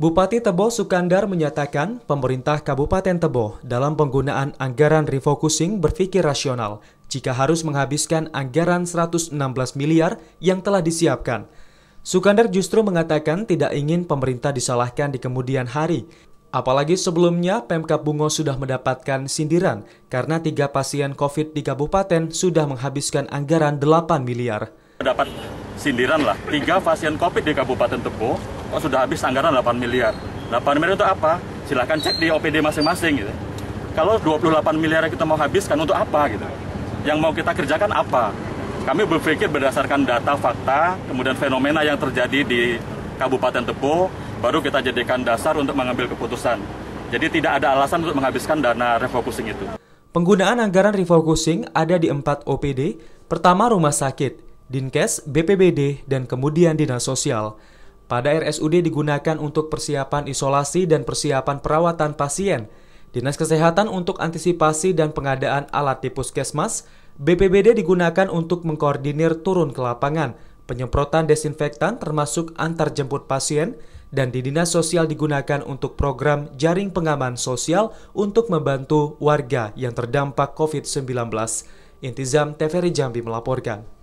Bupati Tebo Sukandar menyatakan pemerintah Kabupaten Tebo dalam penggunaan anggaran refocusing berpikir rasional jika harus menghabiskan anggaran 116 miliar yang telah disiapkan. Sukandar justru mengatakan tidak ingin pemerintah disalahkan di kemudian hari. Apalagi sebelumnya Pemkab Bungo sudah mendapatkan sindiran karena tiga pasien COVID di kabupaten sudah menghabiskan anggaran 8 miliar. Dapat sindiran lah. Tiga pasien COVID di Kabupaten Tebo kok sudah habis anggaran 8 miliar. 8 miliar itu apa? Silahkan cek di OPD masing-masing gitu. Kalau 28 miliar kita mau habiskan untuk apa gitu? Yang mau kita kerjakan apa? Kami berpikir berdasarkan data fakta, kemudian fenomena yang terjadi di Kabupaten Tebo, baru kita jadikan dasar untuk mengambil keputusan. Jadi tidak ada alasan untuk menghabiskan dana refocusing itu. Penggunaan anggaran refocusing ada di empat OPD. Pertama, rumah sakit. Dinkes, BPBD, dan kemudian Dinas Sosial. Pada RSUD digunakan untuk persiapan isolasi dan persiapan perawatan pasien, Dinas Kesehatan untuk antisipasi dan pengadaan alat di puskesmas, BPBD digunakan untuk mengkoordinir turun ke lapangan, penyemprotan desinfektan termasuk antar jemput pasien, dan di Dinas Sosial digunakan untuk program jaring pengaman sosial untuk membantu warga yang terdampak COVID-19. Intizam TVRI Jambi melaporkan.